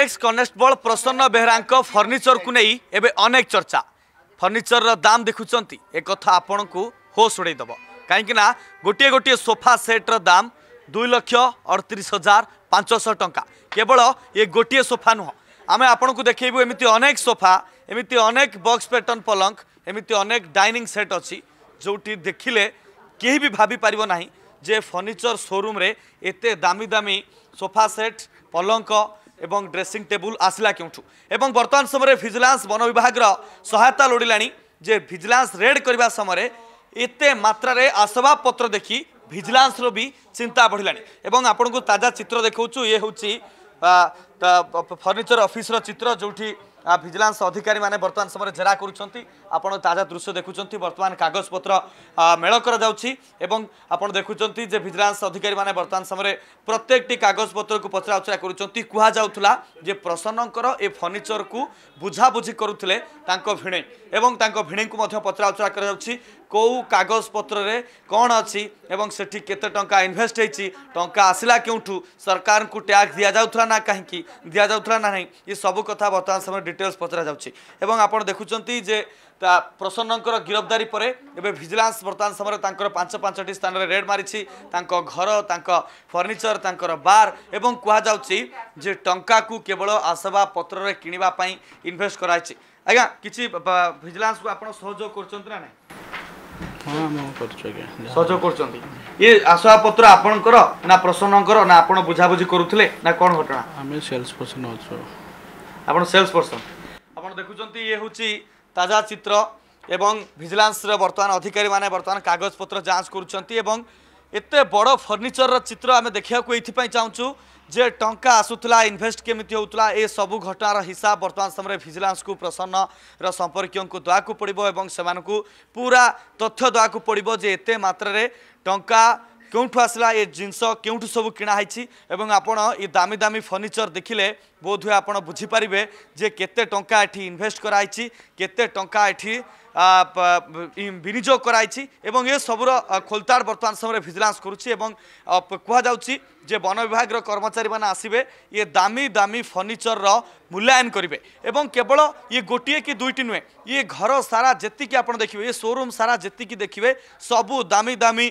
x কনেষ্টবল প্রসন্ন বেহরাঙ্ক ফর্নিচরকু নেই এবে অনেক চর্চা ফর্নিচরর দাম দেখুছেন একথা আপনার হো শুণাই দেব কিনা গোটিয়ে গোটিয়ে সোফা সেট্র দাম দুই লক্ষ অড়তিশ হাজার পাঁচশহ টঙ্কা কেবল ইয়ে গোটিয়ে সোফা নুহ আমি আপনার দেখবু এমিতি অনেক সোফা এমিতি অনেক বক্স প্যাটর্ন পলঙ্ক এমিতি অনেক ডাইনিং সেট অছি যেটি দেখিলে কেহি বি ভাবি পারিব না যে ফর্নিচর শোরুমে এতে দামি দামি সোফা সেট পলঙ্ক ଏବଂ ଡ୍ରେସିଂ ଟେବୁଲ ଆସିଲା କେଉଁଠୁ ଏବଂ ବର୍ତ୍ତମାନ ସମୟରେ ଭିଜିଲାନ୍ସ ବନ ବିଭାଗର ସହାୟତା ଲୋଡ଼ିଲାଣି ଯେ ଭିଜିଲାନ୍ସ ରେଡ୍ କରିବା ସମୟରେ ଏତେ ମାତ୍ରାରେ ଆସବାବପତ୍ର ଦେଖି ଭିଜିଲାନ୍ସର ବି ଚିନ୍ତା ବଢ଼ିଲାଣି ଏବଂ ଆପଣଙ୍କୁ ତାଜା ଚିତ୍ର ଦେଖାଉଛୁ ଇଏ ହେଉଛି ଫର୍ଣ୍ଣିଚର ଅଫିସର ଚିତ୍ର ଯେଉଁଠି ଭିଜିଲାନ୍ସ ଅଧିକାରୀମାନେ ବର୍ତ୍ତମାନ ସମୟରେ ଜେରା କରୁଛନ୍ତି ଆପଣ ତାଜା ଦୃଶ୍ୟ ଦେଖୁଛନ୍ତି ବର୍ତ୍ତମାନ କାଗଜପତ୍ର ମେଳ କରାଯାଉଛି ଏବଂ ଆପଣ ଦେଖୁଛନ୍ତି ଯେ ଭିଜିଲାନ୍ସ ଅଧିକାରୀମାନେ ବର୍ତ୍ତମାନ ସମୟରେ ପ୍ରତ୍ୟେକଟି କାଗଜପତ୍ରକୁ ପଚରାଉଚରା କରୁଛନ୍ତି କୁହାଯାଉଥିଲା ଯେ ପ୍ରସନ୍ନଙ୍କର ଏ ଫର୍ଣ୍ଣିଚରକୁ ବୁଝାବୁଝି କରୁଥିଲେ ତାଙ୍କ ଭିଣେଇ ଏବଂ ତାଙ୍କ ଭିଣେଇଙ୍କୁ ମଧ୍ୟ ପଚରାଉଚରା କରାଯାଉଛି କେଉଁ କାଗଜପତ୍ରରେ କ'ଣ ଅଛି ଏବଂ ସେଠି କେତେ ଟଙ୍କା ଇନଭେଷ୍ଟ ହେଇଛି ଟଙ୍କା ଆସିଲା କେଉଁଠୁ ସରକାରଙ୍କୁ ଟ୍ୟାକ୍ସ ଦିଆଯାଉଥିଲା ନା କାହିଁକି ଦିଆଯାଉଥିଲା ନା ନାହିଁ ଏସବୁ କଥା ବର୍ତ୍ତମାନ ସମୟରେ ଡିଟେଲ୍ସ ପଚରାଯାଉଛି ଏବଂ ଆପଣ ଦେଖୁଛନ୍ତି ଯେ ତା ପ୍ରସନ୍ନଙ୍କର ଗିରଫଦାରୀ ପରେ ଏବେ ଭିଜିଲାନ୍ସ ବର୍ତ୍ତମାନ ସମୟରେ ତାଙ୍କର ପାଞ୍ଚ ପାଞ୍ଚଟି ସ୍ଥାନରେ ରେଡ୍ ମାରିଛି ତାଙ୍କ ଘର ତାଙ୍କ ଫର୍ଣ୍ଣିଚର ତାଙ୍କର ବାର ଏବଂ କୁହାଯାଉଛି ଯେ ଟଙ୍କାକୁ କେବଳ ଆସବାବପତ୍ରରେ କିଣିବା ପାଇଁ ଇନଭେଷ୍ଟ କରାଯାଇଛି ଆଜ୍ଞା କିଛି ଭିଜିଲାନ୍ସକୁ ଆପଣ ସହଯୋଗ କରୁଛନ୍ତି ନା ନାହିଁ ସହଯୋଗ କରୁଛନ୍ତି ଏ ଆସବାବପତ୍ର ଆପଣଙ୍କର ନା ପ୍ରସନ୍ନଙ୍କର ନା ଆପଣ ବୁଝାବୁଝି କରୁଥିଲେ ନା କ'ଣ ଘଟଣା ଆପଣ ଦେଖୁଛନ୍ତି ଇଏ ହେଉଛି ତାଜା ଚିତ୍ର ଏବଂ ଭିଜିଲାନ୍ସର ବର୍ତ୍ତମାନ ଅଧିକାରୀମାନେ ବର୍ତ୍ତମାନ କାଗଜପତ୍ର ଯାଞ୍ଚ କରୁଛନ୍ତି ଏବଂ ଏତେ ବଡ଼ ଫର୍ଣ୍ଣିଚରର ଚିତ୍ର ଆମେ ଦେଖିବାକୁ ଏଇଥିପାଇଁ ଚାହୁଁଛୁ ଯେ ଟଙ୍କା ଆସୁଥିଲା ଇନଭେଷ୍ଟ କେମିତି ହେଉଥିଲା ଏ ସବୁ ଘଟଣାର ହିସାବ ବର୍ତ୍ତମାନ ସମୟରେ ଭିଜିଲାନ୍ସକୁ ପ୍ରସନ୍ନର ସମ୍ପର୍କୀୟଙ୍କୁ ଦେବାକୁ ପଡ଼ିବ ଏବଂ ସେମାନଙ୍କୁ ପୁରା ତଥ୍ୟ ଦେବାକୁ ପଡ଼ିବ ଯେ ଏତେ ମାତ୍ରାରେ ଟଙ୍କା କେଉଁଠୁ ଆସିଲା ଏ ଜିନିଷ କେଉଁଠୁ ସବୁ କିଣା ହେଇଛି ଏବଂ ଆପଣ ଏ ଦାମୀ ଦାମୀ ଫର୍ଣ୍ଣିଚର ଦେଖିଲେ ବୋଧହୁଏ ଆପଣ ବୁଝିପାରିବେ ଯେ କେତେ ଟଙ୍କା ଏଠି ଇନଭେଷ୍ଟ କରାହେଇଛି କେତେ ଟଙ୍କା ଏଠି বিনিযোগ করাইছি এবং এসবুর খোলতাড় বর্তমান সময় ভিজিলান্স করুছি এবং কুহযাচ্ছি যে বন বিভাগের কর্মচারী মানে আসবে ইয়ে দামি দামি ফর্নিচরর মূল্যায়ন করবে এবং কেবল ইয়ে গোটিয়ে কি দুইটি নুহে ইয়ে ঘর সারা যেতিকি আপনার দেখবে ইয়ে শোরুম সারা যেতিকি দেখবে সবু দামি দামি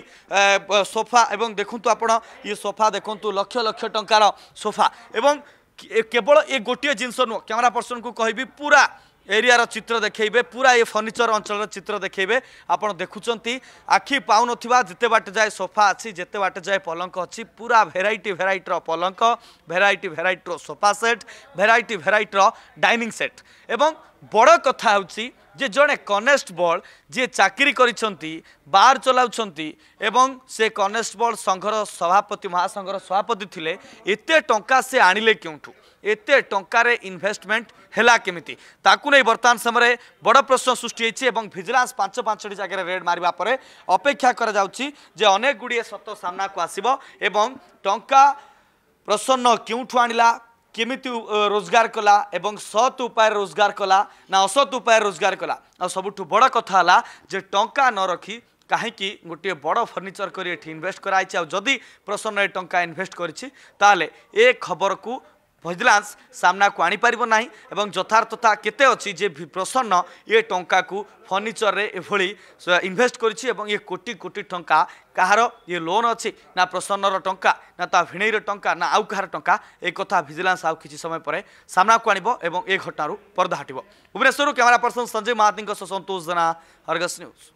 সোফা এবং দেখুন আপনার ইয়ে সোফা দেখুন লক্ষ লক্ষ টঙ্কার সোফা এবং কেবল এ গোটিয়ে জিনিস নুহ ক্যামেরা পর্সন কু কহবি পুরা এরিয়ার চিত্র দেখেইবে পুরা এই ফর্নিচর অঞ্চলের চিত্র দেখেইবে আপনার দেখুম আখি পাওনথিবা যেতে বাটে যায় সোফা আছে যেতে বাটে যায় পলঙ্ক অছি পুরা ভেরাইটি ভেরাইটির পলঙ্ক ভেরাইটি ভেরাইটির সোফা সেট ভেরাইটি ভেরাইটির ডাইনিং সেট এবং ବଡ଼ କଥା ହେଉଛି ଯେ ଜଣେ କନେଷ୍ଟବଳ ଯିଏ ଚାକିରି କରିଛନ୍ତି ବାର୍ ଚଲାଉଛନ୍ତି ଏବଂ ସେ କନେଷ୍ଟବଳ ସଂଘର ସଭାପତି ମହାସଂଘର ସଭାପତି ଥିଲେ ଏତେ ଟଙ୍କା ସେ ଆଣିଲେ କେଉଁଠୁ ଏତେ ଟଙ୍କାରେ ଇନଭେଷ୍ଟମେଣ୍ଟ ହେଲା କେମିତି ତାକୁ ନେଇ ବର୍ତ୍ତମାନ ସମୟରେ ବଡ଼ ପ୍ରଶ୍ନ ସୃଷ୍ଟି ହେଇଛି ଏବଂ ଭିଜିଲାନ୍ସ ପାଞ୍ଚ ପାଞ୍ଚଟି ଜାଗାରେ ରେଡ଼୍ ମାରିବା ପରେ ଅପେକ୍ଷା କରାଯାଉଛି ଯେ ଅନେକ ଗୁଡ଼ିଏ ସତ ସାମ୍ନାକୁ ଆସିବ ଏବଂ ଟଙ୍କା ପ୍ରସନ୍ନ କେଉଁଠୁ ଆଣିଲା କେମିତି ରୋଜଗାର କଲା ଏବଂ ସତ୍ ଉପାୟରେ ରୋଜଗାର କଲା ନା ଅସତ୍ ଉପାୟରେ ରୋଜଗାର କଲା ଆଉ ସବୁଠୁ ବଡ଼ କଥା ହେଲା ଯେ ଟଙ୍କା ନ ରଖି କାହିଁକି ଗୋଟିଏ ବଡ଼ ଫର୍ଣ୍ଣିଚର୍ କରି ଏଠି ଇନଭେଷ୍ଟ କରାଯାଇଛି ଆଉ ଯଦି ପ୍ରସନ୍ନରେ ଟଙ୍କା ଇନଭେଷ୍ଟ କରିଛି ତାହେଲେ ଏ ଖବରକୁ ভজিলান্স সামনাকু আনিপারিব না এবং যথার্থতা কেতে অছি যে প্রসন্ন ইয়ে টঙ্কাকু ফর্নিচরের এভাবে ইনভেস্ট করেছি এবং ইয়ে কোটি কোটি টঙ্কা কাহার ইয়ে লোন অছি না প্রসন্নর টঙ্কা না তা ভিণেইর টঙ্কা না আউ কাহার টঙ্কা এই কথা ভিজিলান্স আউ কিছু সময় পরে সামনাকু আনিব এবং এ ঘটনার পর্দা হটিব ভুবনেশ্বর ক্যামেরা পর্সন সঞ্জয় মহাতিঙ্ক সন্তোষ জেনা হরগস নিউজ